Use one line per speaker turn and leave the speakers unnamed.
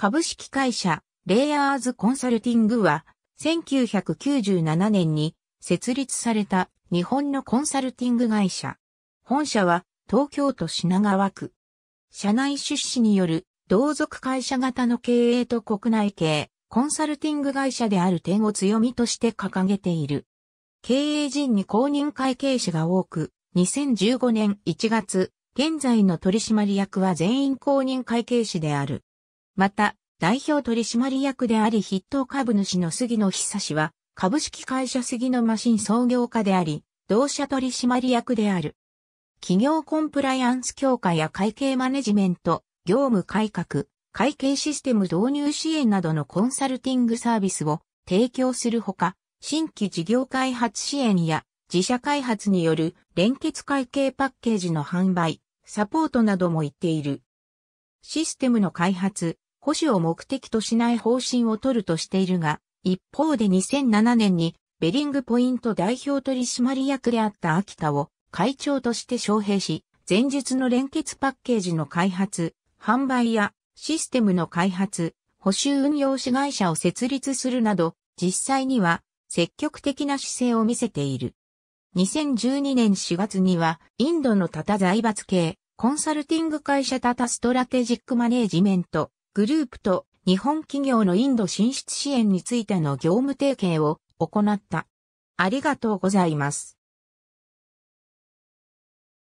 株式会社、レイヤーズコンサルティングは、1997年に設立された日本のコンサルティング会社。本社は東京都品川区。社内出資による同族会社型の経営と国内系コンサルティング会社である点を強みとして掲げている。経営陣に公認会計士が多く、2015年1月、現在の取締役は全員公認会計士である。また、代表取締役であり筆頭株主の杉野久氏は、株式会社杉野マシン創業家であり、同社取締役である。企業コンプライアンス強化や会計マネジメント、業務改革、会計システム導入支援などのコンサルティングサービスを提供するほか、新規事業開発支援や自社開発による連結会計パッケージの販売、サポートなども言っている。システムの開発、保守を目的としない方針を取るとしているが、一方で2007年にベリングポイント代表取締役であった秋田を会長として招聘し、前述の連結パッケージの開発、販売やシステムの開発、補修運用子会社を設立するなど、実際には積極的な姿勢を見せている。2012年4月には、インドのタタ財閥系、コンサルティング会社タタストラテジックマネージメント、グループと日本企業のインド進出支援についての業務提携を行った。ありがとうございます。